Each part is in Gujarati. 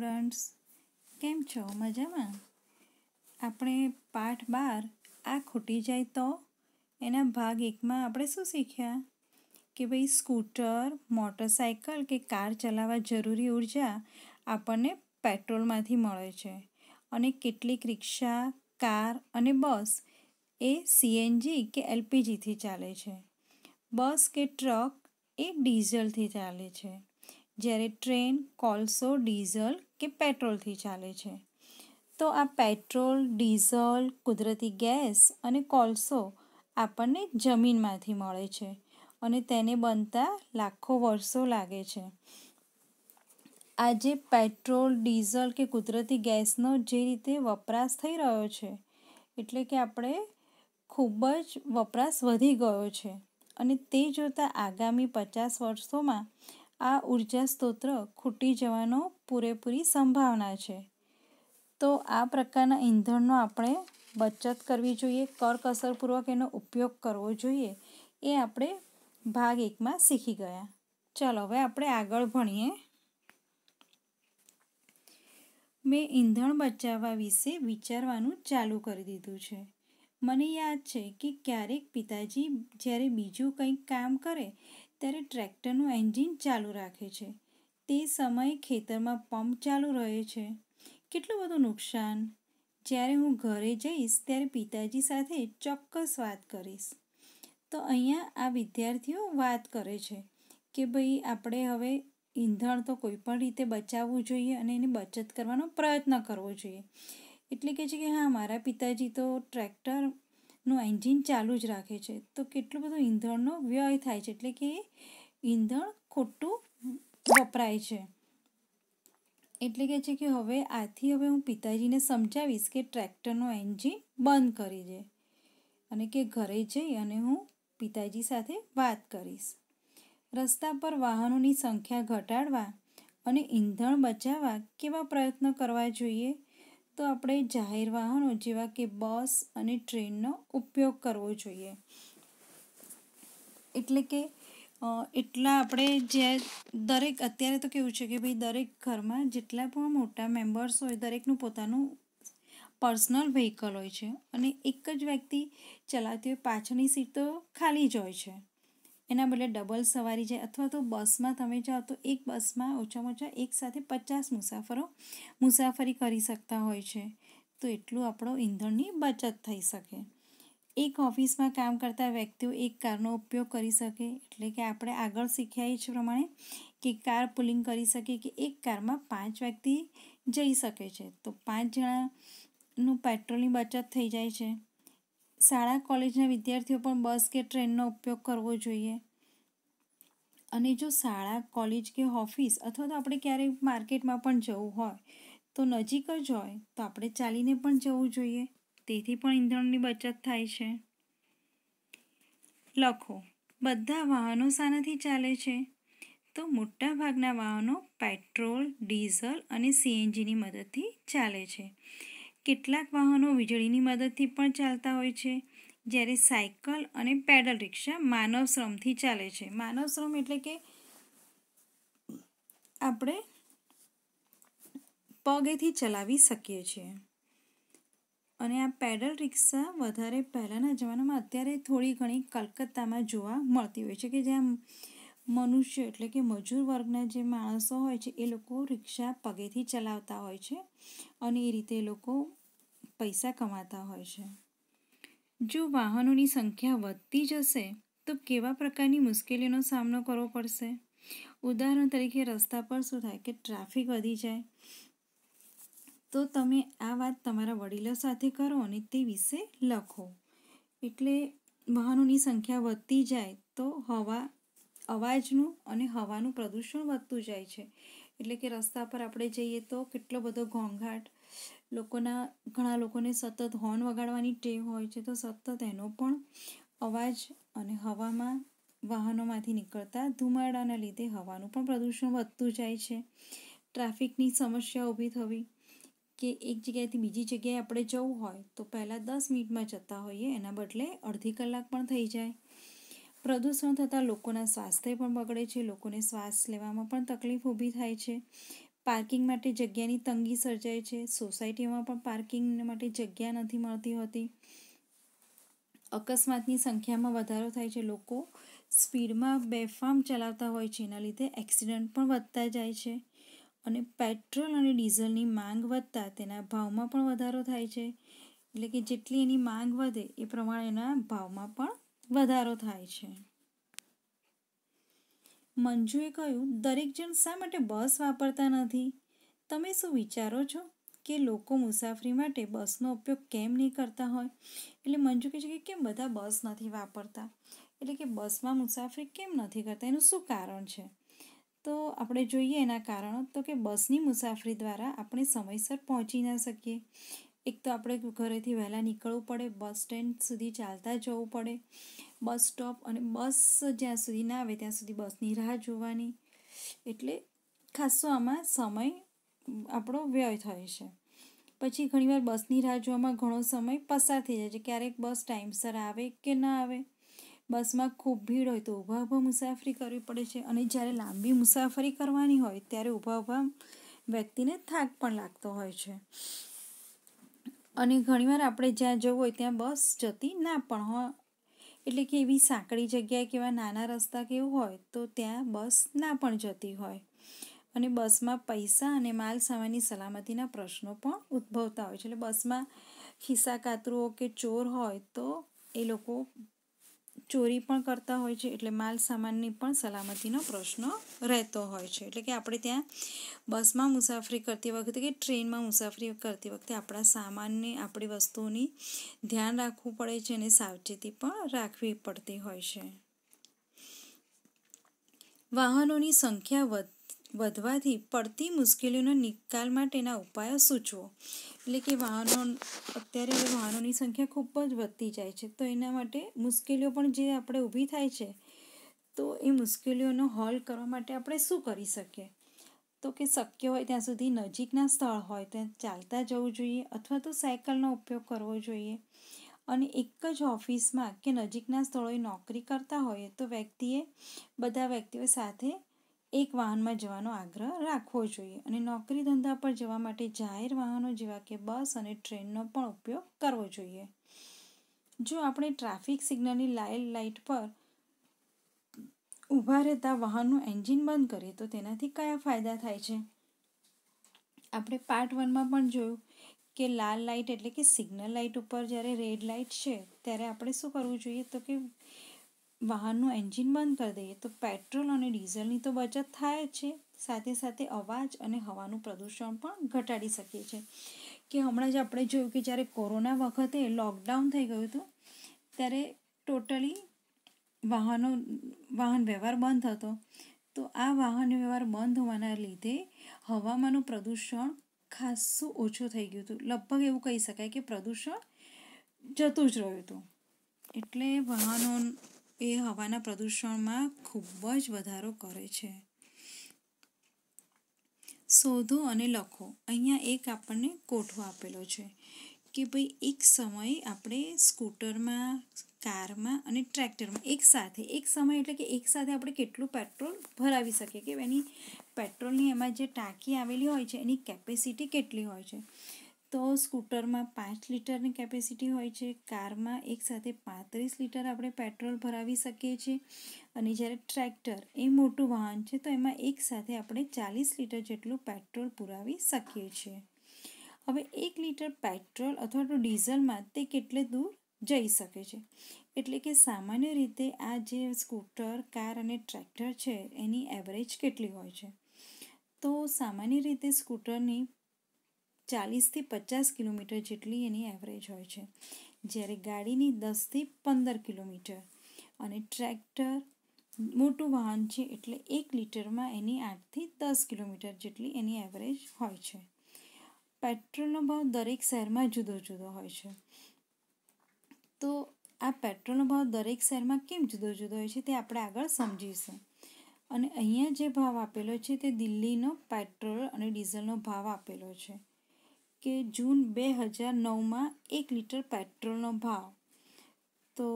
સ્ટુડન્ટ્સ કેમ છો મજામાં આપણે પાઠ બાર આ ખૂટી જાય તો એના ભાગ એકમાં આપણે શું શીખ્યા કે ભાઈ સ્કૂટર મોટરસાઇકલ કે કાર ચલાવવા જરૂરી ઉર્જા આપણને પેટ્રોલમાંથી મળે છે અને કેટલીક રિક્ષા કાર અને બસ એ સીએનજી કે એલપીજીથી ચાલે છે બસ કે ટ્રક એ ડીઝલથી ચાલે છે જ્યારે ટ્રેન કોલસો ડીઝલ કે પેટ્રોલથી ચાલે છે તો આ પેટ્રોલ ડીઝલ કુદરતી ગેસ અને કોલસો આપણને જમીનમાંથી મળે છે અને તેને બનતા લાખો વર્ષો લાગે છે આજે પેટ્રોલ ડીઝલ કે કુદરતી ગેસનો જે રીતે વપરાશ થઈ રહ્યો છે એટલે કે આપણે ખૂબ જ વપરાશ વધી ગયો છે અને તે જોતાં આગામી પચાસ વર્ષોમાં આ ઉર્જા સ્ત્રોત ખૂટી જવાનો પૂરેપૂરી સંભાવના છે તો આ પ્રકારના ઈંધણનો આપણે બચત કરવી જોઈએ કરકસરપૂર્વક એનો ઉપયોગ કરવો જોઈએ એ આપણે ભાગ એકમાં શીખી ગયા ચાલો હવે આપણે આગળ ભણીએ મેં ઈંધણ બચાવવા વિશે વિચારવાનું ચાલુ કરી દીધું છે મને યાદ છે કે ક્યારેક પિતાજી જ્યારે બીજું કંઈક કામ કરે ત્યારે ટ્રેક્ટરનું એન્જિન ચાલુ રાખે છે તે સમયે ખેતરમાં પંપ ચાલુ રહે છે કેટલું બધું નુકસાન જ્યારે હું ઘરે જઈશ ત્યારે પિતાજી સાથે ચોક્કસ વાત કરીશ તો અહીંયા આ વિદ્યાર્થીઓ વાત કરે છે કે ભાઈ આપણે હવે ઈંધણ તો કોઈ પણ રીતે બચાવવું જોઈએ અને એની બચત કરવાનો પ્રયત્ન કરવો જોઈએ એટલે કે છે કે હા મારા પિતાજી તો ટ્રેક્ટર નું એન્જિન ચાલુ જ રાખે છે તો કેટલું બધું ઈંધણનો વ્યય થાય છે એટલે કે ઈંધણ ખોટું વપરાય છે એટલે કે છે કે હવે આથી હવે હું પિતાજીને સમજાવીશ કે ટ્રેક્ટરનું એન્જિન બંધ કરી દે અને કે ઘરે જઈ અને હું પિતાજી સાથે વાત કરીશ રસ્તા પર વાહનોની સંખ્યા ઘટાડવા અને ઈંધણ બચાવવા કેવા પ્રયત્ન કરવા જોઈએ તો આપણે જાહેર વાહનો જેવા કે બસ અને ટ્રેનનો ઉપયોગ કરવો જોઈએ એટલે કે એટલા આપણે જે દરેક અત્યારે તો કેવું છે કે ભાઈ દરેક ઘરમાં જેટલા પણ મોટા મેમ્બર્સ હોય દરેકનું પોતાનું પર્સનલ વ્હીકલ હોય છે અને એક જ વ્યક્તિ ચલાવતી હોય પાછળની સીટ તો ખાલી જ હોય છે એના બદલે ડબલ સવારી જાય અથવા તો બસમાં તમે જાઓ તો એક બસમાં ઓછામાં ઓછા એક સાથે પચાસ મુસાફરો મુસાફરી કરી શકતા હોય છે તો એટલું આપણો ઈંધણની બચત થઈ શકે એક ઓફિસમાં કામ કરતા વ્યક્તિઓ એક કારનો ઉપયોગ કરી શકે એટલે કે આપણે આગળ શીખ્યા એ પ્રમાણે કે કાર પુલિંગ કરી શકે કે એક કારમાં પાંચ વ્યક્તિ જઈ શકે છે તો પાંચ જણાનું પેટ્રોલની બચત થઈ જાય છે શાળા કોલેજના વિદ્યાર્થીઓ પણ બસ કે ટ્રેનનો ઉપયોગ કરવો જોઈએ અને જો શાળા કોલેજ કે ઓફિસ અથવા તો આપણે ક્યારેય માર્કેટમાં પણ જવું હોય તો નજીક જ હોય તો આપણે ચાલીને પણ જવું જોઈએ તેથી પણ ઈંધણની બચત થાય છે લખો બધા વાહનો શાનાથી ચાલે છે તો મોટાભાગના વાહનો પેટ્રોલ ડીઝલ અને સીએનજીની મદદથી ચાલે છે કેટલાક વાહનો વીજળીની મદદથી પણ ચાલતા હોય છે જ્યારે સાયકલ અને પેડલ રિક્ષા માનવ શ્રમથી ચાલે છે માનવ શ્રમ એટલે કે આપણે પગેથી ચલાવી શકીએ છીએ અને આ પેડલ રિક્ષા વધારે પહેલાંના જમાનામાં અત્યારે થોડી ઘણી કલકત્તામાં જોવા મળતી હોય છે કે જ્યાં મનુષ્ય એટલે કે મજૂર વર્ગના જે માણસો હોય છે એ લોકો રિક્ષા પગેથી ચલાવતા હોય છે અને એ રીતે એ લોકો પૈસા કમાતા હોય છે જો વાહનોની સંખ્યા વધતી જશે તો કેવા પ્રકારની મુશ્કેલીનો સામનો કરવો પડશે ઉદાહરણ તરીકે રસ્તા પર શું થાય કે ટ્રાફિક વધી જાય તો તમે આ વાત તમારા વડીલો સાથે કરો અને તે વિશે લખો એટલે વાહનોની સંખ્યા વધતી જાય તો હવા અવાજનું અને હવાનું પ્રદૂષણ વધતું જાય છે એટલે કે રસ્તા પર આપણે જઈએ તો કેટલો બધો ઘોંઘાટ લોકોના ઘણા લોકોને સતત હોર્ન વગાડવાની ટેવ હોય છે તો સતત એનો પણ અવાજ અને હવામાં વાહનોમાંથી નીકળતા ધુમાડાના લીધે હવાનું પણ પ્રદૂષણ વધતું જાય છે ટ્રાફિકની સમસ્યા ઊભી થવી કે એક જગ્યાએથી બીજી જગ્યાએ આપણે જવું હોય તો પહેલાં દસ મિનિટમાં જતા હોઈએ એના બદલે અડધી કલાક પણ થઈ જાય પ્રદૂષણ થતાં લોકોના સ્વાસ્થ્ય પણ બગડે છે લોકોને શ્વાસ લેવામાં પણ તકલીફ ઊભી થાય છે પાર્કિંગ માટે જગ્યાની તંગી સર્જાય છે સોસાયટીઓમાં પણ પાર્કિંગ માટે જગ્યા નથી મળતી હોતી અકસ્માતની સંખ્યામાં વધારો થાય છે લોકો સ્પીડમાં બેફામ ચલાવતા હોય છે એના લીધે એક્સિડન્ટ પણ વધતા જાય છે અને પેટ્રોલ અને ડીઝલની માંગ વધતા તેના ભાવમાં પણ વધારો થાય છે એટલે કે જેટલી એની માંગ વધે એ પ્રમાણે એના ભાવમાં પણ વધારો થાય છે મંજુએ કહ્યું દરેક જણ શા માટે બસ વાપરતા નથી તમે શું વિચારો છો કે લોકો મુસાફરી માટે બસનો ઉપયોગ કેમ નહીં કરતા હોય એટલે મંજુ કહે છે કે કેમ બધા બસ નથી વાપરતા એટલે કે બસમાં મુસાફરી કેમ નથી કરતા એનું શું કારણ છે તો આપણે જોઈએ એના કારણો તો કે બસની મુસાફરી દ્વારા આપણે સમયસર પહોંચી ના શકીએ એક તો આપણે ઘરેથી વહેલા નીકળવું પડે બસ સ્ટેન્ડ સુધી ચાલતા જવું પડે બસ સ્ટોપ અને બસ જ્યાં સુધી ના આવે ત્યાં સુધી બસની રાહ જોવાની એટલે ખાસો આમાં સમય આપણો વ્યય થાય છે પછી ઘણીવાર બસની રાહ જોવામાં ઘણો સમય પસાર થઈ જાય છે ક્યારેક બસ ટાઈમસર આવે કે ના આવે બસમાં ખૂબ ભીડ હોય તો ઊભા ઊભા મુસાફરી કરવી પડે છે અને જ્યારે લાંબી મુસાફરી કરવાની હોય ત્યારે ઊભા ઊભા વ્યક્તિને થાક પણ લાગતો હોય છે અને ઘણીવાર આપણે જ્યાં જવું હોય ત્યાં બસ જતી ના પણ હો એટલે કે એવી સાંકડી જગ્યાએ કે એવા નાના રસ્તા કે એવું હોય તો ત્યાં બસ ના પણ જતી હોય અને બસમાં પૈસા અને માલ સામાનની સલામતીના પ્રશ્નો પણ ઉદ્ભવતા હોય છે એટલે બસમાં ખિસ્સા કાતરુઓ કે ચોર હોય તો એ લોકો ચોરી પણ કરતા હોય છે એટલે માલ સામાનની પણ સલામતીનો પ્રશ્ન રહેતો હોય છે એટલે કે આપણે ત્યાં બસમાં મુસાફરી કરતી વખતે કે ટ્રેનમાં મુસાફરી કરતી વખતે આપણા સામાનની આપણી વસ્તુઓની ધ્યાન રાખવું પડે છે અને સાવચેતી પણ રાખવી પડતી હોય છે વાહનોની સંખ્યા વધ વધવાથી પડતી મુશ્કેલીઓના નિકાલ માટેના ઉપાયો સૂચવો એટલે કે વાહનો અત્યારે વાહનોની સંખ્યા ખૂબ જ વધતી જાય છે તો એના માટે મુશ્કેલીઓ પણ જે આપણે ઊભી થાય છે તો એ મુશ્કેલીઓનો હલ કરવા માટે આપણે શું કરી શકીએ તો કે શક્ય હોય ત્યાં સુધી નજીકના સ્થળ હોય ત્યાં ચાલતા જવું જોઈએ અથવા તો સાયકલનો ઉપયોગ કરવો જોઈએ અને એક જ ઓફિસમાં કે નજીકના સ્થળોએ નોકરી કરતા હોઈએ તો વ્યક્તિએ બધા વ્યક્તિઓ સાથે એક વાહનમાં જવાનો આગ્રહ રાખવો જોઈએ અને નોકરી ધંધા પર જવા માટે જાહેર વાહનો જેવા કે બસ અને ટ્રેનનો પણ ઉપયોગ કરવો જોઈએ જો આપણે ટ્રાફિક સિગ્નલની લાઇલ લાઇટ પર ઊભા રહેતા વાહનનું એન્જિન બંધ કરીએ તો તેનાથી કયા ફાયદા થાય છે આપણે પાર્ટ વનમાં પણ જોયું કે લાલ લાઇટ એટલે કે સિગ્નલ લાઇટ ઉપર જ્યારે રેડ લાઇટ છે ત્યારે આપણે શું કરવું જોઈએ તો કે વાહનનું એન્જિન બંધ કરી દઈએ તો પેટ્રોલ અને ડીઝલની તો બચત થાય જ છે સાથે સાથે અવાજ અને હવાનું પ્રદૂષણ પણ ઘટાડી શકીએ છીએ કે હમણાં જ આપણે જોયું કે જ્યારે કોરોના વખતે લોકડાઉન થઈ ગયું હતું ત્યારે ટોટલી વાહનો વાહન વ્યવહાર બંધ હતો તો આ વાહન વ્યવહાર બંધ હોવાના લીધે હવામાનનું પ્રદૂષણ ખાસું ઓછું થઈ ગયું હતું લગભગ એવું કહી શકાય કે પ્રદૂષણ જતું જ રહ્યું હતું એટલે વાહનો એ હવાના પ્રદૂષણમાં ખૂબ જ વધારો કરે છે શોધો અને લખો અહીંયા એક આપણને કોઠો આપેલો છે કે ભાઈ એક સમયે આપણે સ્કૂટરમાં કારમાં અને ટ્રેક્ટરમાં એક સાથે એક સમય એટલે કે એક સાથે આપણે કેટલું પેટ્રોલ ભરાવી શકીએ કે એની પેટ્રોલની એમાં જે ટાંકી આવેલી હોય છે એની કેપેસિટી કેટલી હોય છે તો સ્કૂટરમાં પાંચ લીટરની કેપેસિટી હોય છે કારમાં એક સાથે પાંત્રીસ લીટર આપણે પેટ્રોલ ભરાવી શકીએ છીએ અને જ્યારે ટ્રેક્ટર એ મોટું વાહન છે તો એમાં એક સાથે આપણે ચાલીસ લીટર જેટલું પેટ્રોલ પુરાવી શકીએ છીએ હવે એક લીટર પેટ્રોલ અથવા તો ડીઝલમાં તે કેટલે દૂર જઈ શકે છે એટલે કે સામાન્ય રીતે આ જે સ્કૂટર કાર અને ટ્રેક્ટર છે એની એવરેજ કેટલી હોય છે તો સામાન્ય રીતે સ્કૂટરની ચાલીસથી પચાસ કિલોમીટર જેટલી એની એવરેજ હોય છે જ્યારે ગાડીની દસથી પંદર કિલોમીટર અને ટ્રેક્ટર મોટું વાહન છે એટલે એક લીટરમાં એની આઠથી દસ કિલોમીટર જેટલી એની એવરેજ હોય છે પેટ્રોલનો ભાવ દરેક શહેરમાં જુદો જુદો હોય છે તો આ પેટ્રોલનો ભાવ દરેક શહેરમાં કેમ જુદો જુદો હોય છે તે આપણે આગળ સમજીશું અને અહીંયા જે ભાવ આપેલો છે તે દિલ્હીનો પેટ્રોલ અને ડીઝલનો ભાવ આપેલો છે કે જૂન બે હજાર નવમાં એક લીટર પેટ્રોલનો ભાવ તો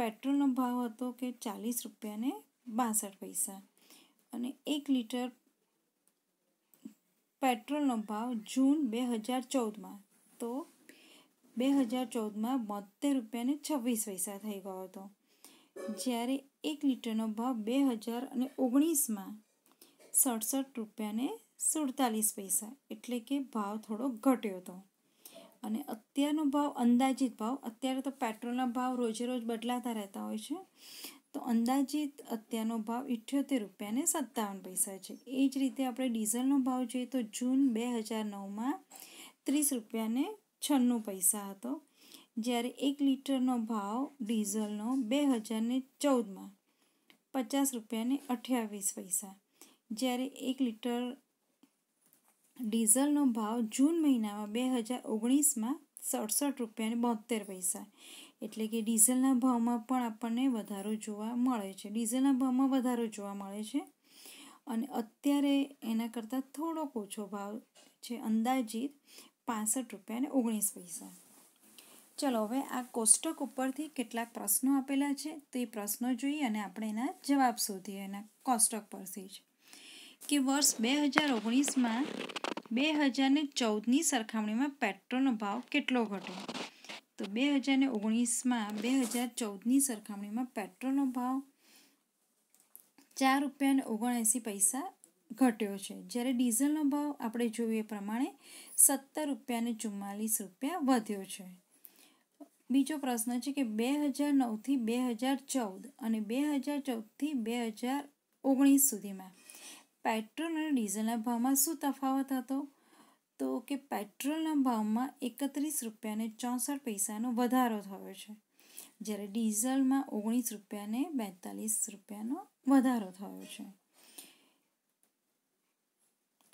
પેટ્રોલનો ભાવ હતો કે ચાલીસ રૂપિયાને બાસઠ પૈસા અને એક લીટર પેટ્રોલનો ભાવ જૂન બે હજાર ચૌદમાં તો બે હજાર ચૌદમાં બોતેર રૂપિયાને છવ્વીસ પૈસા થઈ ગયો હતો જ્યારે એક લીટરનો ભાવ બે હજાર અને ઓગણીસમાં સડસઠ રૂપિયાને સુડતાલીસ પૈસા એટલે કે ભાવ થોડો ઘટ્યો હતો અને અત્યારનો ભાવ અંદાજિત ભાવ અત્યારે તો પેટ્રોલના ભાવ રોજે રોજ બદલાતા રહેતા હોય છે તો અંદાજિત અત્યારનો ભાવ ઇઠ્યોતેર રૂપિયા ને સત્તાવન પૈસા છે એ જ રીતે આપણે ડીઝલનો ભાવ જોઈએ તો જૂન બે હજાર નવમાં ત્રીસ રૂપિયાને છન્નું પૈસા હતો જ્યારે એક લીટરનો ભાવ ડીઝલનો બે હજારને ચૌદમાં પચાસ રૂપિયાને અઠ્યાવીસ પૈસા જ્યારે એક લીટર ડીઝલનો ભાવ જૂન મહિનામાં બે હજાર ઓગણીસમાં સડસઠ રૂપિયા અને બોતેર પૈસા એટલે કે ડીઝલના ભાવમાં પણ આપણને વધારો જોવા મળે છે ડીઝલના ભાવમાં વધારો જોવા મળે છે અને અત્યારે એના કરતાં થોડોક ઓછો ભાવ છે અંદાજિત પાસઠ રૂપિયા અને ઓગણીસ પૈસા ચલો હવે આ કોષ્ટક ઉપરથી કેટલાક પ્રશ્નો આપેલા છે તો એ પ્રશ્નો જોઈએ અને આપણે એના જવાબ શોધીએ એના કોષ્ટક પરથી જ કે વર્ષ બે હજાર ઓગણીસમાં બે હજારને ચૌદની સરખામણીમાં પેટ્રોલનો ભાવ કેટલો ઘટ્યો તો બે હજારને ઓગણીસમાં બે હજાર ચૌદની સરખામણીમાં પેટ્રોલનો ભાવ ચાર રૂપિયાને ઓગણએંસી પૈસા ઘટ્યો છે જ્યારે ડીઝલનો ભાવ આપણે જોઈએ પ્રમાણે સત્તર રૂપિયાને ચુમ્માલીસ રૂપિયા વધ્યો છે બીજો પ્રશ્ન છે કે બે હજાર નવથી બે હજાર ચૌદ અને બે હજાર ચૌદથી બે હજાર ઓગણીસ સુધીમાં પેટ્રોલ અને ડીઝલના ભાવમાં શું તફાવત હતો તો કે પેટ્રોલના ભાવમાં એકત્રીસ રૂપિયાને ચોસઠ પૈસાનો વધારો થયો છે જ્યારે ડીઝલમાં ઓગણીસ રૂપિયાને બેતાલીસ રૂપિયાનો વધારો થયો છે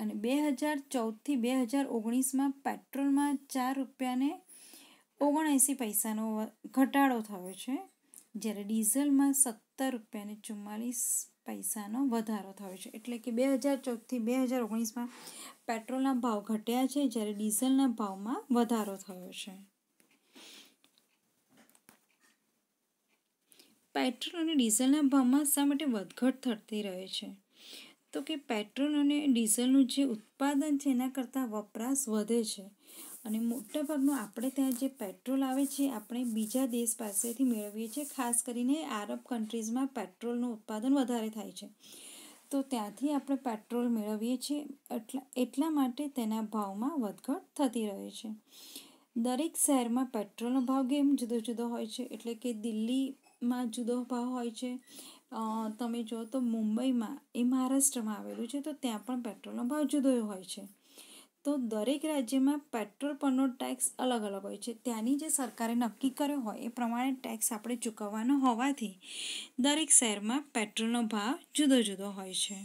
અને બે હજાર ચૌદથી બે હજાર ઓગણીસમાં પેટ્રોલમાં ચાર રૂપિયાને ઓગણએંસી પૈસાનો ઘટાડો થયો છે જ્યારે ડીઝલમાં સત્તર રૂપિયાને ચુમ્માલીસ પૈસાનો વધારો થયો છે એટલે કે બે હજાર ચૌદથી બે હજાર ઓગણીસમાં પેટ્રોલના ભાવ ઘટ્યા છે જ્યારે ડીઝલના ભાવમાં વધારો થયો છે પેટ્રોલ અને ડીઝલના ભાવમાં શા માટે વધઘટ થતી રહે છે તો કે પેટ્રોલ અને ડીઝલનું જે ઉત્પાદન છે એના કરતાં વપરાશ વધે છે અને મોટાભાગનું આપણે ત્યાં જે પેટ્રોલ આવે છે આપણે બીજા દેશ પાસેથી મેળવીએ છીએ ખાસ કરીને આરબ કન્ટ્રીઝમાં પેટ્રોલનું ઉત્પાદન વધારે થાય છે તો ત્યાંથી આપણે પેટ્રોલ મેળવીએ છીએ એટલા એટલા માટે તેના ભાવમાં વધઘટ થતી રહે છે દરેક શહેરમાં પેટ્રોલનો ભાવ કેમ જુદો જુદો હોય છે એટલે કે દિલ્હીમાં જુદો ભાવ હોય છે તમે જો તો મુંબઈમાં એ મહારાષ્ટ્રમાં આવેલું છે તો ત્યાં પણ પેટ્રોલનો ભાવ જુદો હોય છે તો દરેક રાજ્યમાં પેટ્રોલ પરનો ટેક્સ અલગ અલગ હોય છે ત્યાંની જે સરકારે નક્કી કર્યો હોય એ પ્રમાણે ટેક્સ આપણે ચૂકવવાનો હોવાથી દરેક શહેરમાં પેટ્રોલનો ભાવ જુદો જુદો હોય છે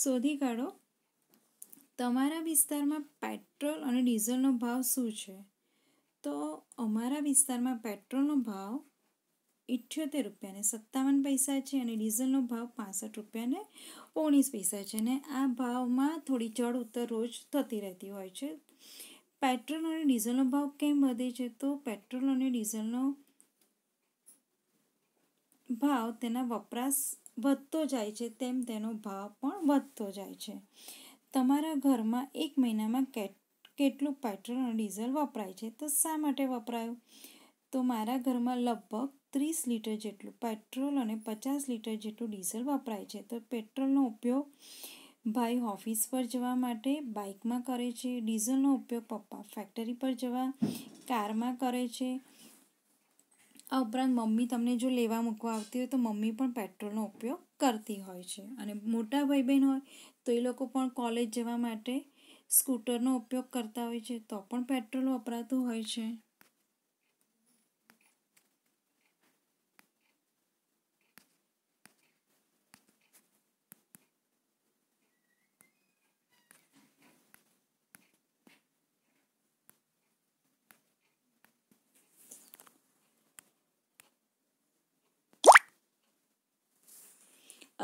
શોધી કાઢો તમારા વિસ્તારમાં પેટ્રોલ અને ડીઝલનો ભાવ શું છે તો અમારા વિસ્તારમાં પેટ્રોલનો ભાવ ઇઠ્યોતેર રૂપિયાને સત્તાવન પૈસા છે અને ડીઝલનો ભાવ પાસઠ રૂપિયાને ઓગણીસ પૈસા છે અને આ ભાવમાં થોડી ચડ ઉતર રોજ થતી રહેતી હોય છે પેટ્રોલ અને ડીઝલનો ભાવ કેમ વધે છે તો પેટ્રોલ અને ડીઝલનો ભાવ તેના વપરાશ વધતો જાય છે તેમ તેનો ભાવ પણ વધતો જાય છે તમારા ઘરમાં એક મહિનામાં કેટલું પેટ્રોલ અને ડીઝલ વપરાય છે તો શા માટે વપરાયું તો મારા ઘરમાં લગભગ ત્રીસ લીટર જેટલું પેટ્રોલ અને પચાસ લીટર જેટલું ડીઝલ વપરાય છે તો પેટ્રોલનો ઉપયોગ ભાઈ ઓફિસ પર જવા માટે બાઇકમાં કરે છે ડીઝલનો ઉપયોગ પપ્પા ફેક્ટરી પર જવા કારમાં કરે છે આ ઉપરાંત મમ્મી તમને જો લેવા મૂકવા આવતી હોય તો મમ્મી પણ પેટ્રોલનો ઉપયોગ કરતી હોય છે અને મોટા ભાઈ બહેન હોય તો એ લોકો પણ કોલેજ જવા માટે સ્કૂટરનો ઉપયોગ કરતા હોય છે તો પણ પેટ્રોલ વપરાતું હોય છે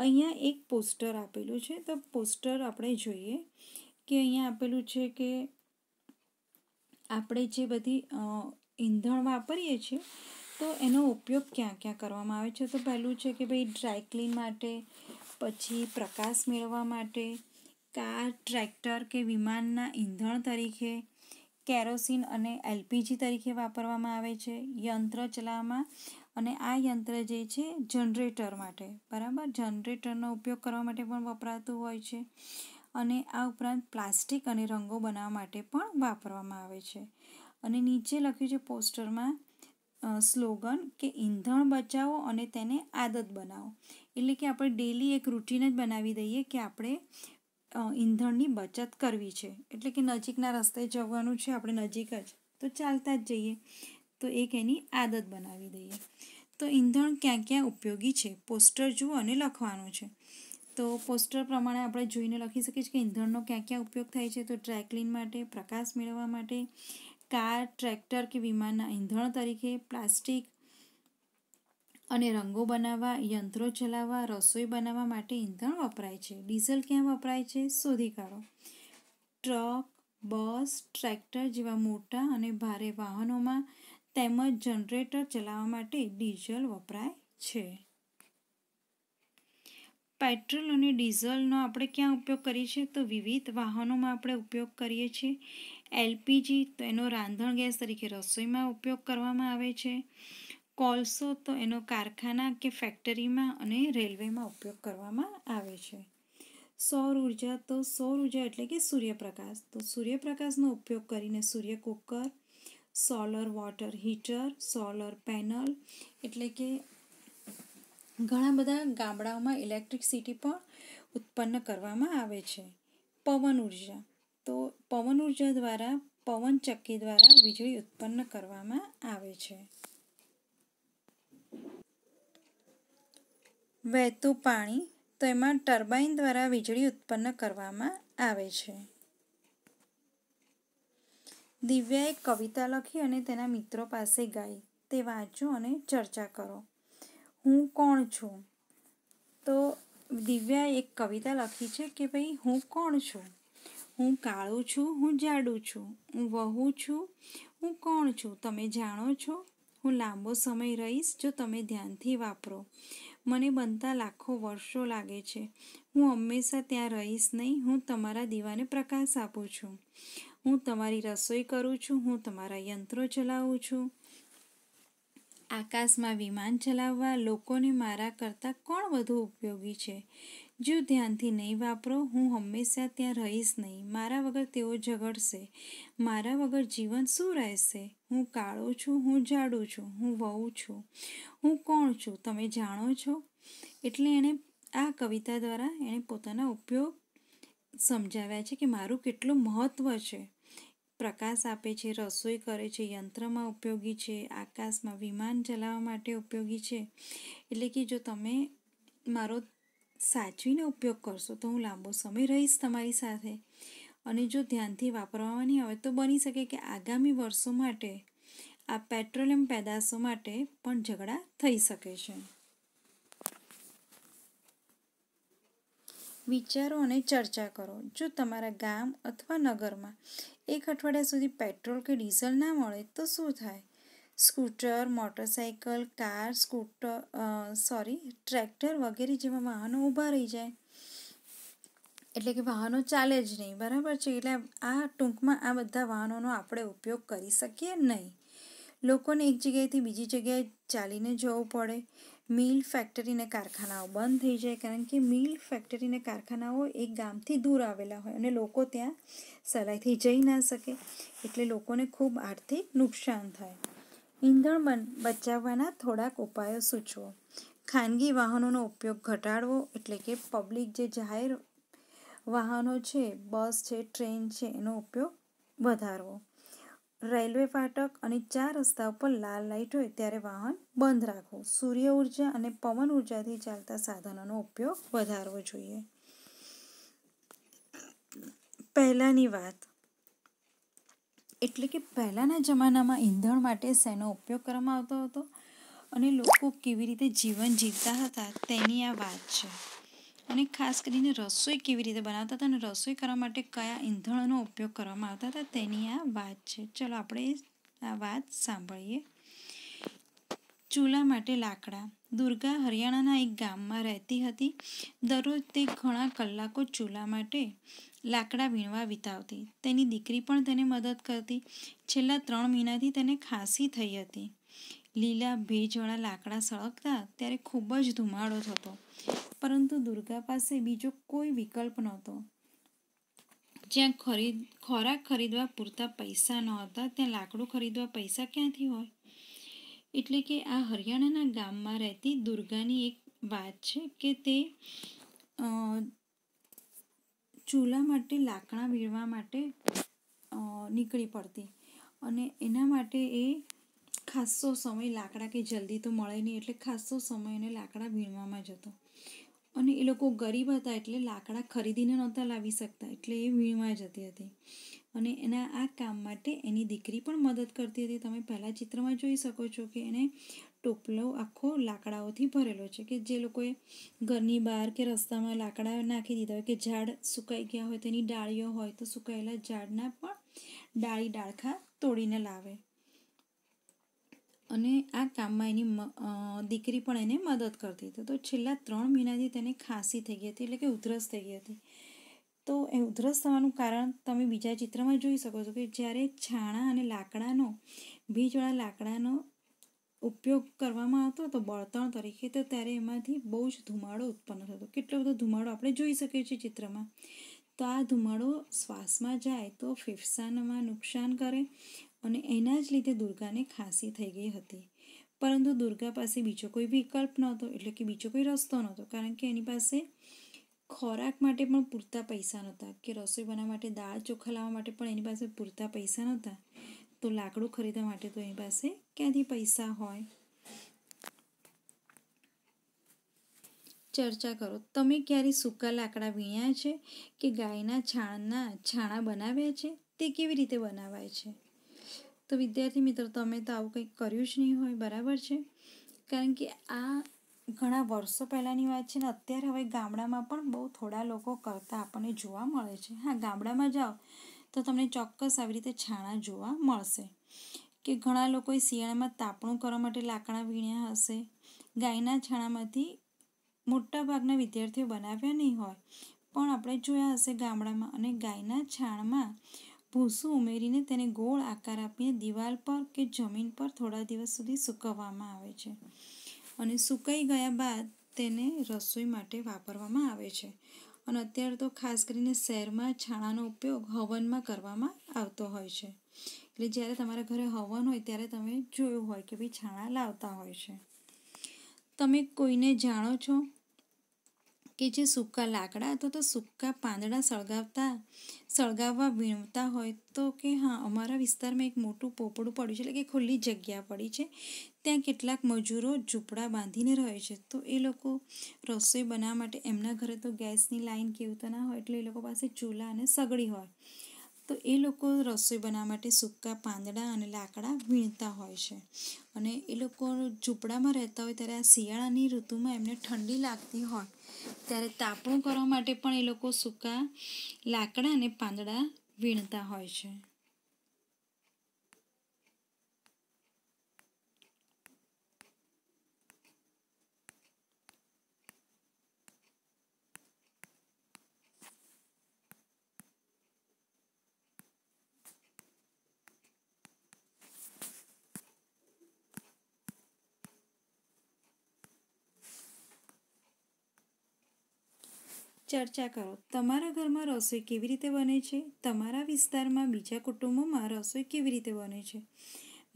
અહીંયા એક પોસ્ટર આપેલું છે તો પોસ્ટર આપણે જોઈએ કે અહીંયા આપેલું છે કે આપણે જે બધી ઈંધણ વાપરીએ છીએ તો એનો ઉપયોગ ક્યાં ક્યાં કરવામાં આવે છે તો પહેલું છે કે ભાઈ ડ્રાય ક્લીન માટે પછી પ્રકાશ મેળવવા માટે કાર ટ્રેક્ટર કે વિમાનના ઈંધણ તરીકે કેરોસીન અને એલપીજી તરીકે વાપરવામાં આવે છે યંત્ર ચલાવવામાં અને આ યંત્ર જે છે જનરેટર માટે બરાબર જનરેટરનો ઉપયોગ કરવા માટે પણ વપરાતું હોય છે અને આ ઉપરાંત પ્લાસ્ટિક અને રંગો બનાવવા માટે પણ વાપરવામાં આવે છે અને નીચે લખ્યું છે પોસ્ટરમાં સ્લોગન કે ઈંધણ બચાવો અને તેને આદત બનાવો એટલે કે આપણે ડેલી એક રૂટીન જ બનાવી દઈએ કે આપણે ઈંધણની બચત કરવી છે એટલે કે નજીકના રસ્તે જવાનું છે આપણે નજીક જ તો ચાલતા જ જઈએ તો એક એની આદત બનાવી દઈએ તો ઈંધણ ક્યાં ક્યાં ઉપયોગી છે પોસ્ટર જુઓ અને લખવાનું છે તો પોસ્ટર પ્રમાણે આપણે જોઈને લખી શકીએ છીએ કે ઈંધણનો ક્યાં ક્યાં ઉપયોગ થાય છે તો ડ્રાયક્લીન માટે પ્રકાશ મેળવવા માટે કાર ટ્રેક્ટર કે વિમાનના ઈંધણ તરીકે પ્લાસ્ટિક અને રંગો બનાવવા યંત્રો ચલાવવા રસોઈ બનાવવા માટે ઈંધણ વપરાય છે ડીઝલ ક્યાં વપરાય છે શોધી કાઢો ટ્રક બસ ટ્રેક્ટર જેવા મોટા અને ભારે વાહનોમાં તેમજ જનરેટર ચલાવવા માટે ડીઝલ વપરાય છે પેટ્રોલ અને ડીઝલનો આપણે ક્યાં ઉપયોગ કરીએ છીએ તો વિવિધ વાહનોમાં આપણે ઉપયોગ કરીએ છીએ એલપીજી તો એનો રાંધણ ગેસ તરીકે રસોઈમાં ઉપયોગ કરવામાં આવે છે કોલસો તો એનો કારખાના કે ફેક્ટરીમાં અને રેલવેમાં ઉપયોગ કરવામાં આવે છે સૌર ઉર્જા તો સૌર ઉર્જા એટલે કે સૂર્યપ્રકાશ તો સૂર્યપ્રકાશનો ઉપયોગ કરીને સૂર્ય cooker solar water heater solar panel એટલે કે ઘણા બધા ગામડાઓમાં ઇલેક્ટ્રિસિટી પણ ઉત્પન્ન કરવામાં આવે છે પવન ઉર્જા તો પવન ઉર્જા દ્વારા પવનચક્કી દ્વારા વીજળી ઉત્પન્ન કરવામાં આવે છે વહેતું પાણી તો એમાં ટર્બાઇન દ્વારા વીજળી ઉત્પન્ન કરવામાં આવે છે દિવ્યાએ કવિતા લખી અને તેના મિત્રો પાસે ગાઈ તે વાંચો અને ચર્ચા કરો હું કોણ છું તો દિવ્યાએ એક કવિતા લખી છે કે ભાઈ હું કોણ છું હું કાળું છું હું જાડું છું હું વહુ છું હું કોણ છું તમે જાણો છો હું લાંબો સમય રહીશ જો તમે ધ્યાનથી વાપરો મને બનતા લાખો વર્ષો લાગે છે હું હંમેશા ત્યાં રહીશ નહીં હું તમારા દીવાને પ્રકાશ આપું છું હું તમારી રસોઈ કરું છું હું તમારા યંત્રો ચલાવું છું આકાશમાં વિમાન ચલાવવા લોકોને મારા કરતાં કોણ વધુ ઉપયોગી છે જો ધ્યાનથી નહીં વાપરો હું હંમેશા ત્યાં રહીશ નહીં મારા વગર તેઓ ઝઘડશે મારા વગર જીવન શું રહેશે હું કાળો છું હું જાડું છું હું વહુ છું હું કોણ છું તમે જાણો છો એટલે એણે આ કવિતા દ્વારા એણે પોતાના ઉપયોગ સમજાવ્યા છે કે મારું કેટલું મહત્ત્વ છે પ્રકાશ આપે છે રસોઈ કરે છે યંત્રમાં ઉપયોગી છે આકાશમાં વિમાન ચલાવવા માટે ઉપયોગી છે એટલે કે જો તમે મારો સાચવીને ઉપયોગ કરશો તો હું લાંબો સમય રહીશ તમારી સાથે અને જો ધ્યાનથી વાપરવાની આવે તો બની શકે કે આગામી વર્ષો માટે આ પેટ્રોલિયમ પેદાશો માટે પણ ઝઘડા થઈ શકે છે વિચારો અને ચર્ચા કરો જો તમારા ગામ અથવા નગરમાં એક અઠવાડિયા સુધી પેટ્રોલ કે ડીઝલ ના મળે તો શું થાય scooter motorcycle car scooter sorry tractor વગેરે જેવા વાહનો ઊભા રહી જાય એટલે કે વાહનો ચાલે જ નહીં બરાબર છે એટલે આ ટૂંકમાં આ બધા વાહનોનો આપણે ઉપયોગ કરી શકીએ નહીં લોકોને એક જગ્યાએથી બીજી જગ્યાએ ચાલીને જવું પડે મિલ ફેક્ટરીને કારખાનાઓ બંધ થઈ જાય કારણ કે મિલ ફેક્ટરીને કારખાનાઓ એક ગામથી દૂર આવેલા હોય અને લોકો ત્યાં સહેલાઈથી જઈ ના શકે એટલે લોકોને ખૂબ આર્થિક નુકસાન થાય ઈંધણ બચાવવાના થોડાક ઉપાયો સૂચવો ખાનગી વાહનોનો ઉપયોગ ઘટાડવો એટલે કે પબ્લિક જે જાહેર વાહનો છે બસ છે ટ્રેન છે એનો ઉપયોગ વધારવો રેલવે ફાટક અને ચાર રસ્તા ઉપર લાલ લાઇટ હોય ત્યારે વાહન બંધ રાખવું સૂર્ય ઉર્જા અને પવન ઉર્જાથી ચાલતા સાધનોનો ઉપયોગ વધારવો જોઈએ પહેલાંની વાત એટલે કે પહેલાંના જમાનામાં ઈંધણ માટે શેનો ઉપયોગ કરવામાં આવતો હતો અને લોકો કેવી રીતે જીવન જીવતા હતા તેની આ વાત છે અને ખાસ કરીને રસોઈ કેવી રીતે બનાવતા હતા અને રસોઈ કરવા માટે કયા ઈંધણનો ઉપયોગ કરવામાં આવતા હતા તેની આ વાત છે ચલો આપણે આ વાત સાંભળીએ ચૂલા માટે લાકડા દુર્ગા હરિયાણાના એક ગામમાં રહેતી હતી દરરોજ તે ઘણા કલાકો ચૂલા માટે લાકડા વીણવા વિતાવતી તેની દીકરી પણ તેને મદદ કરતી છેલ્લા ત્રણ મહિનાથી તેને ખાંસી થઈ હતી લીલા ભેજવાળા લાકડા સળગતા ત્યારે ખૂબ જ ધુમાડો થતો પરંતુ દુર્ગા પાસે બીજો કોઈ વિકલ્પ નહોતો જ્યાં ખરીદ ખોરાક ખરીદવા પૂરતા પૈસા ન હતા ત્યાં લાકડું ખરીદવા પૈસા ક્યાંથી હોય એટલે કે આ હરિયાણાના ગામમાં રહેતી દુર્ગાની એક વાત છે કે તે ચૂલા માટે લાકડા વીણવા માટે નીકળી પડતી અને એના માટે એ ખાસ્સો સમય લાકડા કે જલ્દી તો મળે નહીં એટલે ખાસ્સો સમય એને લાકડા વીણવામાં જતો અને એ લોકો ગરીબ હતા એટલે લાકડા ખરીદીને નહોતા લાવી શકતા એટલે એ વીણવા જતી હતી અને એના આ કામ માટે એની દીકરી પણ મદદ કરતી હતી તમે પહેલાં ચિત્રમાં જોઈ શકો છો કે એને ટોપલો આખો લાકડાઓથી ભરેલો છે કે જે લોકોએ ઘરની બહાર કે રસ્તામાં લાકડા નાખી દીધા હોય કે ઝાડ સુકાઈ ગયા હોય તેની ડાળીઓ હોય તો સુકાયેલા ઝાડના પણ ડાળી ડાળખા તોડીને લાવે અને આ કામમાં એની દીકરી પણ એને મદદ કરતી હતી તો છેલ્લા ત્રણ મહિનાથી તેને ખાંસી થઈ ગઈ હતી એટલે કે ઉધરસ થઈ ગઈ હતી તો એ ઉધરસ થવાનું કારણ તમે બીજા ચિત્રમાં જોઈ શકો છો કે જ્યારે છાણા અને લાકડાનો ભીજવાળા લાકડાનો ઉપયોગ કરવામાં આવતો હતો બળતણ તરીકે તો ત્યારે એમાંથી બહુ જ ધુમાડો ઉત્પન્ન થતો કેટલો બધો ધુમાડો આપણે જોઈ શકીએ છીએ ચિત્રમાં તો આ ધુમાડો શ્વાસમાં જાય તો ફેફસામાં નુકસાન કરે અને એના જ લીધે દુર્ગાને ખાંસી થઈ ગઈ હતી પરંતુ દુર્ગા પાસે બીજો કોઈ વિકલ્પ નહોતો એટલે કે બીજો કોઈ રસ્તો નહોતો કારણ કે એની પાસે ખોરાક માટે પણ પૂરતા પૈસા નહોતા કે રસોઈ બનાવવા માટે દાળ ચોખા લાવવા માટે પણ એની પાસે પૂરતા પૈસા નહોતા તો લાકડું ખરીદવા માટે તો એની પાસે ક્યાંથી પૈસા હોય ચર્ચા કરો તમે ક્યારે સૂકા લાકડા વીણ્યા છે કે ગાયના છાણના છાણા બનાવ્યા છે તે કેવી રીતે બનાવાય છે તો વિદ્યાર્થી મિત્રો તમે તો આવું કંઈક કર્યું જ નહીં હોય બરાબર છે કારણ કે આ ઘણા વર્ષો પહેલાંની વાત છે ને અત્યારે હવે ગામડામાં પણ બહુ થોડા લોકો કરતા આપણને જોવા મળે છે હા ગામડામાં જાઓ તો તમને ચોક્કસ આવી રીતે છાણા જોવા મળશે કે ઘણા લોકોએ શિયાળામાં તાપણું કરવા માટે લાકડા વીણ્યા હશે ગાયના છાણામાંથી મોટાભાગના વિદ્યાર્થીઓ બનાવ્યા નહીં હોય પણ આપણે જોયા હશે ગામડામાં અને ગાયના છાણમાં ભૂસું ઉમેરીને તેને ગોળ આકાર આપીને દિવાલ પર કે જમીન પર થોડા દિવસ સુધી સૂકવવામાં આવે છે અને સુકાઈ ગયા બાદ તેને રસોઈ માટે વાપરવામાં આવે છે અને અત્યારે તો ખાસ કરીને શહેરમાં છાણાનો ઉપયોગ હવનમાં કરવામાં આવતો હોય છે એટલે જ્યારે તમારા ઘરે હવન હોય ત્યારે તમે જોયું હોય કે ભાઈ છાણા લાવતા હોય છે તમે કોઈને જાણો છો કે જે સૂકા લાકડા અથવા તો સૂકા પાંદડા સળગાવતા સળગાવવા વીણતા હોય તો કે હા અમારા વિસ્તારમાં એક મોટું પોપડું પડ્યું છે એટલે કે ખુલ્લી જગ્યા પડી છે ત્યાં કેટલાક મજૂરો ઝૂંપડા બાંધીને રહે છે તો એ લોકો રસોઈ બનાવવા માટે એમના ઘરે તો ગેસની લાઈન કેવું તો ના હોય એટલે એ લોકો પાસે ચૂલા અને સગડી હોય તો એ લોકો રસોઈ બનાવવા માટે સૂકા પાંદડા અને લાકડા વીણતા હોય છે અને એ લોકો ઝૂંપડામાં રહેતા હોય ત્યારે આ શિયાળાની ઋતુમાં એમને ઠંડી લાગતી હોય ત્યારે તાપણું કરવા માટે પણ એ લોકો સૂકા લાકડા અને પાંદડા વીણતા હોય છે ચર્ચા કરો તમારા ઘરમાં રસોઈ કેવી રીતે બને છે તમારા વિસ્તારમાં બીજા કુટુંબોમાં રસોઈ કેવી રીતે બને છે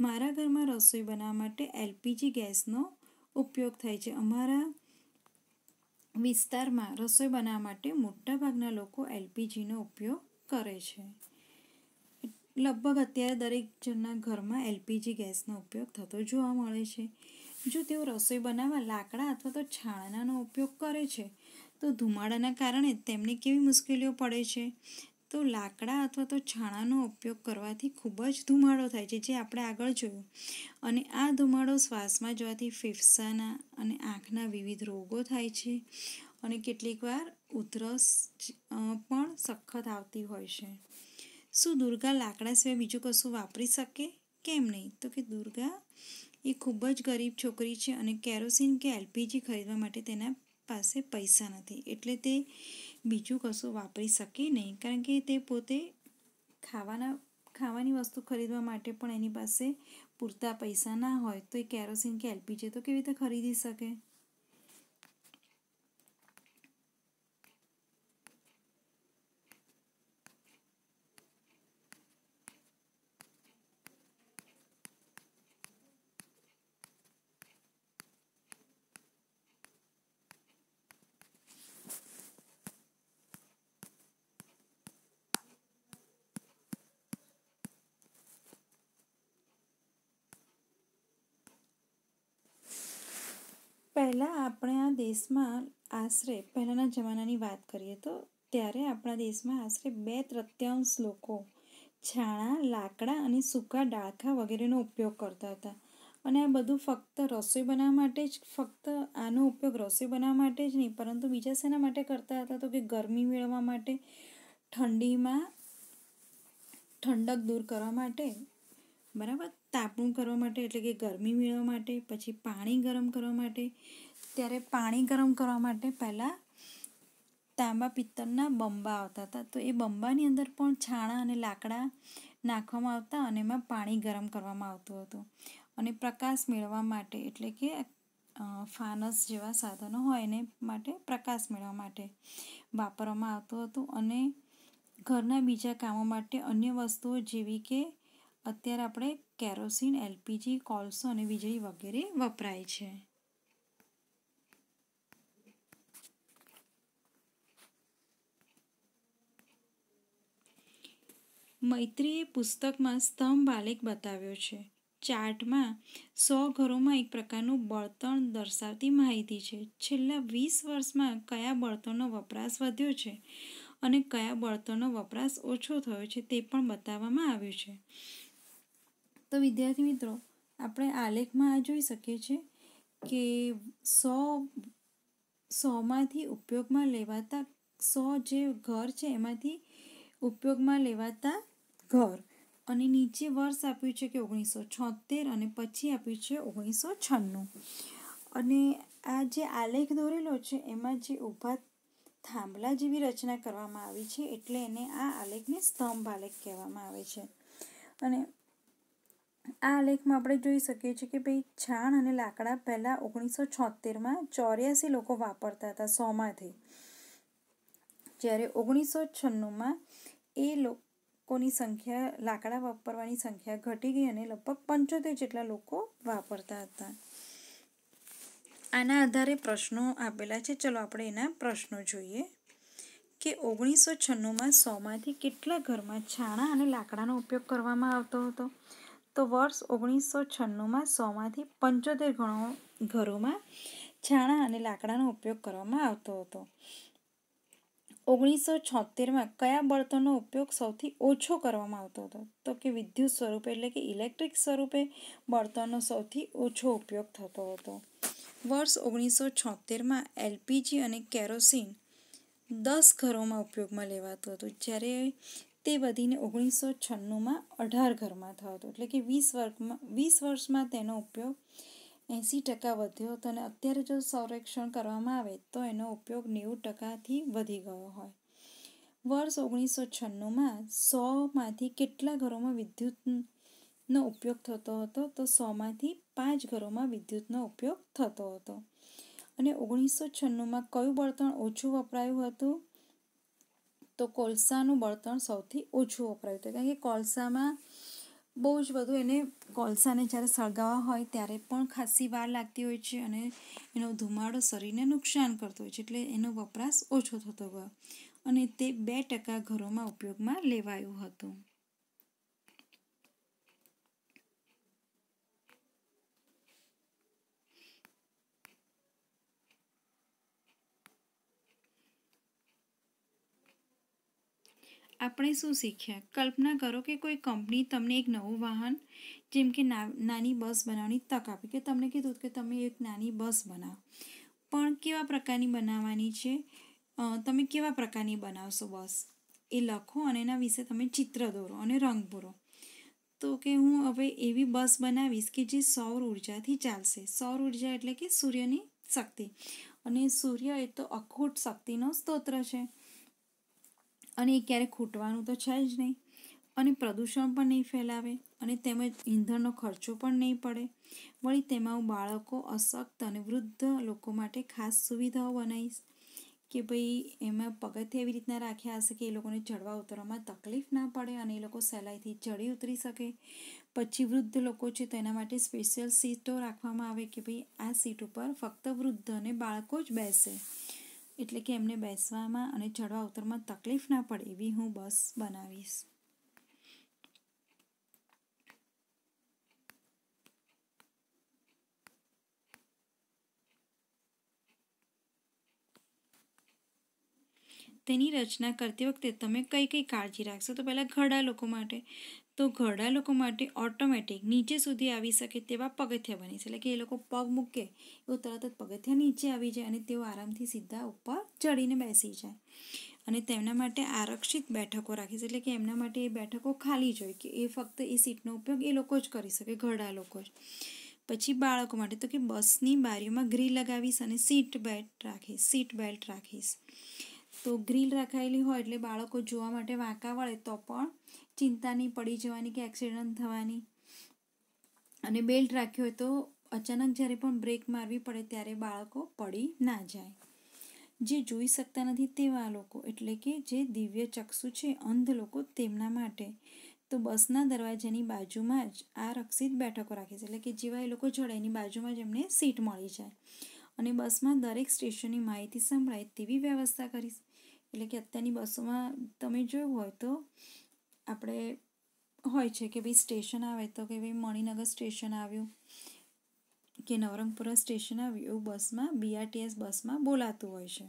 મારા ઘરમાં રસોઈ બનાવવા માટે એલપીજી ગેસનો ઉપયોગ થાય છે અમારા વિસ્તારમાં રસોઈ બનાવવા માટે મોટાભાગના લોકો એલપીજીનો ઉપયોગ કરે છે લગભગ અત્યારે દરેક જણના ઘરમાં એલપીજી ગેસનો ઉપયોગ થતો જોવા મળે છે જો તેઓ રસોઈ બનાવવા લાકડા અથવા તો છાણાનો ઉપયોગ કરે છે તો ધુમાડાના કારણે તેમને કેવી મુશ્કેલીઓ પડે છે તો લાકડા અથવા તો છાણાનો ઉપયોગ કરવાથી ખૂબ જ ધુમાડો થાય છે જે આપણે આગળ જોયું અને આ ધુમાડો શ્વાસમાં જવાથી ફેફસાના અને આંખના વિવિધ રોગો થાય છે અને કેટલીકવાર ઉધરસ પણ સખત આવતી હોય છે શું દુર્ગા લાકડા સિવાય બીજું કશું વાપરી શકે કેમ નહીં તો કે દુર્ગા એ ખૂબ જ ગરીબ છોકરી છે અને કેરોસીન કે એલપીજી ખરીદવા માટે તેના પાસે પૈસા નથી એટલે તે બીજું કશું વાપરી શકે નહીં કારણ કે તે પોતે ખાવાના ખાવાની વસ્તુ ખરીદવા માટે પણ એની પાસે પૂરતા પૈસા ના હોય તો એ કેરોસીન કે એલપીજી તો કેવી રીતે ખરીદી શકે દેશમાં આશરે પહેલાંના જમાનાની વાત કરીએ તો ત્યારે આપણા દેશમાં આશરે બે તૃતીયાંશ લોકો છાણા લાકડા અને સૂકા ડાળખા વગેરેનો ઉપયોગ કરતા હતા અને આ બધું ફક્ત રસોઈ બનાવવા માટે જ ફક્ત આનો ઉપયોગ રસોઈ બનાવવા માટે જ નહીં પરંતુ બીજા શેના માટે કરતા હતા તો કે ગરમી મેળવવા માટે ઠંડીમાં ઠંડક દૂર કરવા માટે બરાબર તાપણું કરવા માટે એટલે કે ગરમી મેળવવા માટે પછી પાણી ગરમ કરવા માટે ત્યારે પાણી ગરમ કરવા માટે પહેલાં તાંબા પિત્તળના બંબા આવતા હતા તો એ બંબાની અંદર પણ છાણા અને લાકડા નાખવામાં આવતા અને એમાં પાણી ગરમ કરવામાં આવતું હતું અને પ્રકાશ મેળવવા માટે એટલે કે ફાનસ જેવા સાધનો હોય એને માટે પ્રકાશ મેળવવા માટે વાપરવામાં આવતું હતું અને ઘરના બીજા કામો માટે અન્ય વસ્તુઓ જેવી કે અત્યારે આપણે કેરોસીન એલપીજી કોલસો અને વીજળી વગેરે વપરાય છે મૈત્રીએ પુસ્તકમાં સ્તંભ આલેખ બતાવ્યો છે ચાર્ટમાં સો ઘરોમાં એક પ્રકારનું બળતણ દર્શાવતી માહિતી છે છેલ્લા વીસ વર્ષમાં કયા બળતણનો વપરાશ વધ્યો છે અને કયા બળતણનો વપરાશ ઓછો થયો છે તે પણ બતાવવામાં આવ્યું છે તો વિદ્યાર્થી મિત્રો આપણે આલેખમાં આ જોઈ શકીએ છીએ કે સો સોમાંથી ઉપયોગમાં લેવાતા સો જે ઘર છે એમાંથી ઉપયોગમાં લેવાતા ઘર અને નીચે વર્ષ આપ્યું છે કે ઓગણીસો છોતેર અને પછી આપ્યું છે ઓગણીસો છન્નું અને આ જે આલેખ દોરેલો છે એમાં જે ઊભા થાંભલા જેવી રચના કરવામાં આવી છે એટલે એને આ આલેખને સ્તંભ આલેખ કહેવામાં આવે છે અને આ આલેખમાં આપણે જોઈ શકીએ છીએ કે ભાઈ છાણ અને લાકડા પહેલાં ઓગણીસો છોતેરમાં ચોર્યાસી લોકો વાપરતા હતા સોમાંથી જ્યારે ઓગણીસો છન્નુંમાં એ લોકોની સંખ્યા લાકડા વાપરવાની સંખ્યા ઘટી ગઈ અને લગભગ પંચોતેર જેટલા લોકો વાપરતા હતા આના આધારે પ્રશ્નો આપેલા છે ચલો આપણે એના પ્રશ્નો જોઈએ કે ઓગણીસો છન્નુંમાં સોમાંથી કેટલા ઘરમાં છાણા અને લાકડાનો ઉપયોગ કરવામાં આવતો હતો તો વર્ષ ઓગણીસો છન્નુંમાં સોમાંથી પંચોતેર ઘણો ઘરોમાં છાણા અને લાકડાનો ઉપયોગ કરવામાં આવતો હતો ઓગણીસો છોતેરમાં કયા બળતણનો ઉપયોગ સૌથી ઓછો કરવામાં આવતો હતો તો કે વિદ્યુત સ્વરૂપે એટલે કે ઇલેક્ટ્રિક સ્વરૂપે બળતણનો સૌથી ઓછો ઉપયોગ થતો હતો વર્ષ ઓગણીસો છોતેરમાં એલપીજી અને કેરોસીન દસ ઘરોમાં ઉપયોગમાં લેવાતું હતું જ્યારે તે વધીને ઓગણીસો છન્નુંમાં અઢાર ઘરમાં થયો હતો એટલે કે વીસ વર્ષમાં વીસ વર્ષમાં તેનો ઉપયોગ એંસી ટકા વધ્યો હતો અને અત્યારે જો સંરક્ષણ કરવામાં આવે તો એનો ઉપયોગ નેવું ટકાથી વધી ગયો હોય વર્ષ ઓગણીસો છન્નુંમાં સોમાંથી કેટલા ઘરોમાં વિદ્યુતનો ઉપયોગ થતો હતો તો સોમાંથી પાંચ ઘરોમાં વિદ્યુતનો ઉપયોગ થતો હતો અને ઓગણીસો છન્નુંમાં કયું બળતણ ઓછું વપરાયું હતું તો કોલસાનું બળતણ સૌથી ઓછું વપરાયું હતું કારણ કે કોલસામાં બહુ જ વધુ એને કોલસાને જ્યારે સળગાવવા હોય ત્યારે પણ ખાસી વાર લાગતી હોય છે અને એનો ધુમાડો શરીરને નુકસાન કરતો હોય છે એટલે એનો વપરાશ ઓછો થતો ગયો અને તે બે ટકા ઘરોમાં ઉપયોગમાં લેવાયું હતું આપણે શું શીખ્યા કલ્પના કરો કે કોઈ કંપની તમને એક નવું વાહન જેમ કે નાની બસ બનાવવાની તક આપી કે તમને કીધું કે તમે એક નાની બસ બનાવો પણ કેવા પ્રકારની બનાવવાની છે તમે કેવા પ્રકારની બનાવશો બસ એ લખો અને એના વિશે તમે ચિત્ર દોરો અને રંગ પૂરો તો કે હું હવે એવી બસ બનાવીશ કે જે સૌર ઉર્જાથી ચાલશે સૌર ઉર્જા એટલે કે સૂર્યની શક્તિ અને સૂર્ય એ તો અખૂટ શક્તિનો સ્તોત્ર છે અને એ ક્યારેય ખૂટવાનું તો છે જ નહીં અને પ્રદૂષણ પણ નહીં ફેલાવે અને તેમજ ઈંધણનો ખર્ચો પણ નહીં પડે વળી તેમાં હું બાળકો અશક્ત અને વૃદ્ધ લોકો માટે ખાસ સુવિધાઓ બનાવીશ કે ભાઈ એમાં પગથિયા એવી રીતના રાખ્યા હશે કે એ લોકોને ચડવા ઉતરવામાં તકલીફ ના પડે અને એ લોકો સહેલાઈથી ચડી ઉતરી શકે પછી વૃદ્ધ લોકો છે તો એના માટે સ્પેશિયલ સીટો રાખવામાં આવે કે ભાઈ આ સીટ ઉપર ફક્ત વૃદ્ધ અને બાળકો જ બેસે એટલે કે એમને બેસવામાં અને ચડવા ઉતરમાં તકલીફ ના પડે એવી હું બસ બનાવીશ તેની રચના કરતી વખતે તમે કઈ કઈ કાળજી રાખશો તો પહેલાં ઘરડા લોકો માટે તો ઘરડા લોકો માટે ઓટોમેટિક નીચે સુધી આવી શકે તેવા પગથિયા બની છે એટલે કે એ લોકો પગ મૂકે એવું તરત જ પગથિયા નીચે આવી જાય અને તેઓ આરામથી સીધા ઉપર ચડીને બેસી જાય અને તેમના માટે આરક્ષિત બેઠકો રાખી છે એટલે કે એમના માટે એ બેઠકો ખાલી જ હોય કે એ ફક્ત એ સીટનો ઉપયોગ એ લોકો જ કરી શકે ઘરડા લોકો જ પછી બાળકો માટે તો કે બસની બારીઓમાં ગ્રીલ લગાવીશ અને સીટ બેલ્ટ રાખીશ સીટ બેલ્ટ રાખીશ તો ગ્રીલ રખાયેલી હોય એટલે બાળકો જોવા માટે વાંકા વળે તો પણ ચિંતા નહીં પડી જવાની કે એક્સિડન્ટ થવાની અને બેલ્ટ રાખ્યો હોય તો અચાનક જ્યારે પણ બ્રેક મારવી પડે ત્યારે બાળકો પડી ના જાય જે જોઈ શકતા નથી તેવા લોકો એટલે કે જે દિવ્ય ચક્ષુ છે અંધ લોકો તેમના માટે તો બસના દરવાજાની બાજુમાં જ આ રક્ષિત બેઠકો રાખી છે એટલે કે જેવા એ લોકો ચડે એની બાજુમાં જ એમને સીટ મળી જાય અને બસમાં દરેક સ્ટેશનની માહિતી સંભળાય તેવી વ્યવસ્થા કરીશ એટલે કે અત્યારની બસોમાં તમે જોયું હોય તો આપણે હોય છે કે ભાઈ સ્ટેશન આવે તો કે ભાઈ મણિનગર સ્ટેશન આવ્યું કે નવરંગપુરા સ્ટેશન આવ્યું એવું બસમાં બીઆરટીએસ બસમાં બોલાતું હોય છે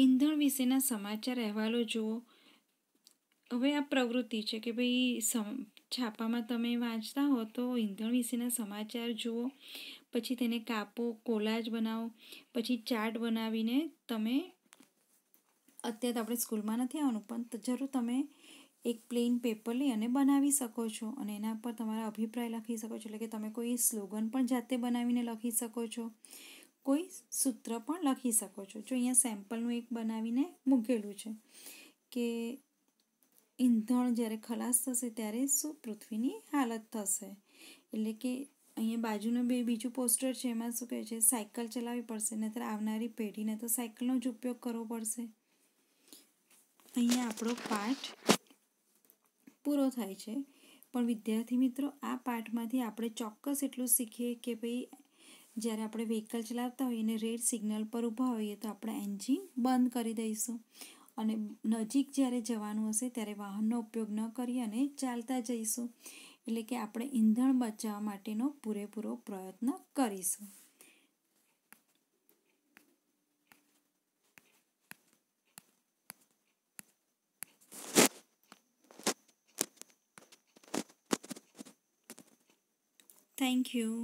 ઈંધણ વિશેના સમાચાર અહેવાલો જુઓ હવે આ પ્રવૃત્તિ છે કે ભાઈ સમ છાપામાં તમે વાંચતા હો તો ઈંધણ વિશેના સમાચાર જુઓ પછી તેને કાપો કોલાજ બનાવો પછી ચાર્ટ બનાવીને તમે અત્યારે તો આપણે સ્કૂલમાં નથી આવવાનું પણ જરૂર તમે એક પ્લેન પેપર લઈ અને બનાવી શકો છો અને એના પર તમારા અભિપ્રાય લખી શકો છો એટલે કે તમે કોઈ સ્લોગન પણ જાતે બનાવીને લખી શકો છો કોઈ સૂત્ર પણ લખી શકો છો જો અહીંયા સેમ્પલનું એક બનાવીને મૂકેલું છે કે ઈંધણ જ્યારે ખલાસ થશે ત્યારે શું પૃથ્વીની હાલત થશે એટલે કે અહીંયા બાજુનું બે બીજું પોસ્ટર છે એમાં શું કહે છે સાયકલ ચલાવવી પડશે નહીતર આવનારી પેઢીને તો સાયકલનો જ ઉપયોગ કરવો પડશે અહીંયા આપણો પાઠ પૂરો થાય છે પણ વિદ્યાર્થી મિત્રો આ પાઠમાંથી આપણે ચોક્કસ એટલું શીખીએ કે ભાઈ જ્યારે આપણે વ્હીકલ ચલાવતા હોઈએ અને રેડ સિગ્નલ પર ઊભા હોઈએ તો આપણે એન્જિન બંધ કરી દઈશું અને નજીક જ્યારે જવાનું હશે ત્યારે વાહનનો ઉપયોગ ન કરી અને ચાલતા જઈશું એટલે કે આપણે ઈંધણ બચાવવા માટેનો પૂરેપૂરો પ્રયત્ન કરીશું થેન્ક યુ